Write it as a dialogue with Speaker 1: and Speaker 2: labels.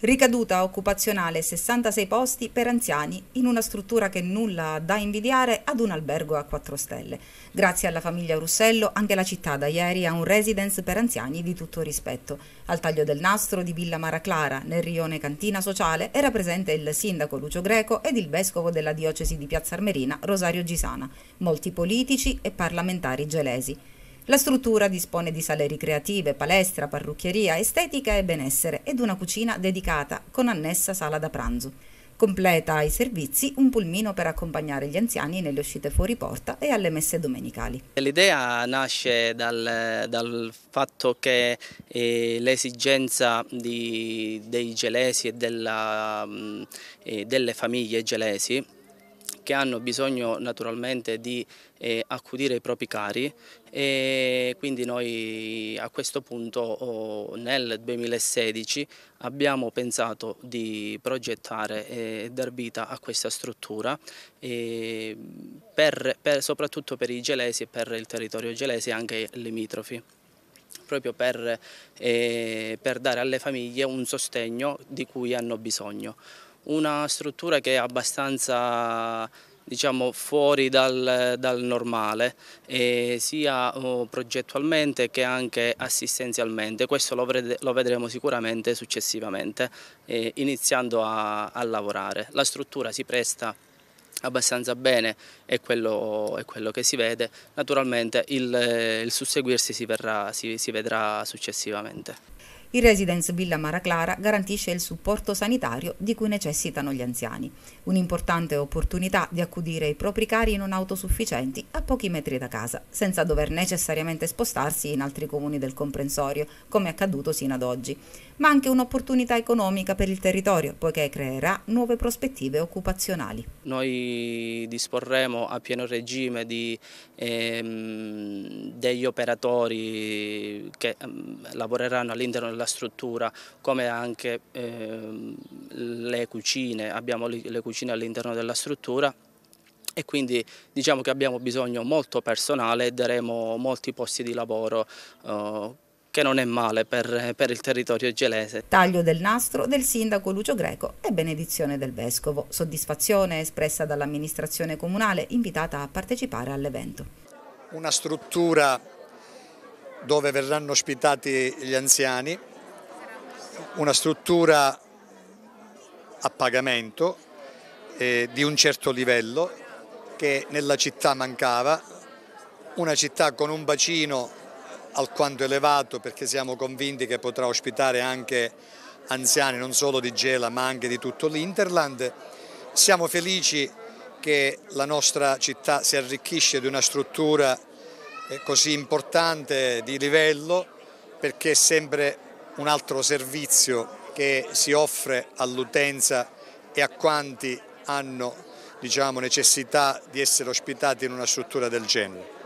Speaker 1: Ricaduta occupazionale 66 posti per anziani in una struttura che nulla ha da invidiare ad un albergo a 4 stelle. Grazie alla famiglia Russello anche la città da ieri ha un residence per anziani di tutto rispetto. Al taglio del nastro di Villa Maraclara, nel rione Cantina Sociale, era presente il sindaco Lucio Greco ed il vescovo della diocesi di Piazza Armerina Rosario Gisana, molti politici e parlamentari gelesi. La struttura dispone di sale ricreative, palestra, parrucchieria, estetica e benessere ed una cucina dedicata con annessa sala da pranzo. Completa ai servizi un pulmino per accompagnare gli anziani nelle uscite fuori porta e alle messe domenicali.
Speaker 2: L'idea nasce dal, dal, fatto che eh, l'esigenza dei gelesi e della, eh, delle famiglie gelesi che hanno bisogno naturalmente di eh, accudire i propri cari e quindi noi a questo punto oh, nel 2016 abbiamo pensato di progettare e eh, dar vita a questa struttura eh, per, per, soprattutto per i gelesi e per il territorio gelese e anche limitrofi proprio per, eh, per dare alle famiglie un sostegno di cui hanno bisogno una struttura che è abbastanza diciamo, fuori dal, dal normale, eh, sia oh, progettualmente che anche assistenzialmente. Questo lo, vede, lo vedremo sicuramente successivamente, eh, iniziando a, a, lavorare. La struttura si presta abbastanza bene, è quello, è quello che si vede, naturalmente il, il susseguirsi si, verrà, si, si vedrà successivamente.
Speaker 1: Il Residence Villa Maraclara garantisce il supporto sanitario di cui necessitano gli anziani, un'importante opportunità di accudire i propri cari non autosufficienti a pochi metri da casa, senza dover necessariamente spostarsi in altri comuni del comprensorio, come accaduto sino ad oggi ma anche un'opportunità economica per il territorio, poiché creerà nuove prospettive occupazionali.
Speaker 2: Noi disporremo a pieno regime di, ehm, degli operatori che ehm, lavoreranno all'interno della struttura, come anche ehm, le cucine, abbiamo le cucine all'interno della struttura e quindi diciamo che abbiamo bisogno molto personale e daremo molti posti di lavoro eh, che non è male per, per, il territorio gelese.
Speaker 1: Taglio del nastro del sindaco Lucio Greco e benedizione del vescovo. Soddisfazione espressa dall'amministrazione comunale invitata a partecipare all'evento.
Speaker 3: Una struttura dove verranno ospitati gli anziani, una struttura a pagamento eh, di un certo livello che nella città mancava, una città con un bacino alquanto elevato perché siamo convinti che potrà ospitare anche anziani non solo di Gela ma anche di tutto l'Interland. Siamo felici che la nostra città si arricchisce di una struttura eh, così importante di livello perché è sempre un altro servizio che si offre all'utenza e a quanti hanno diciamo, necessità di essere ospitati in una struttura del genere.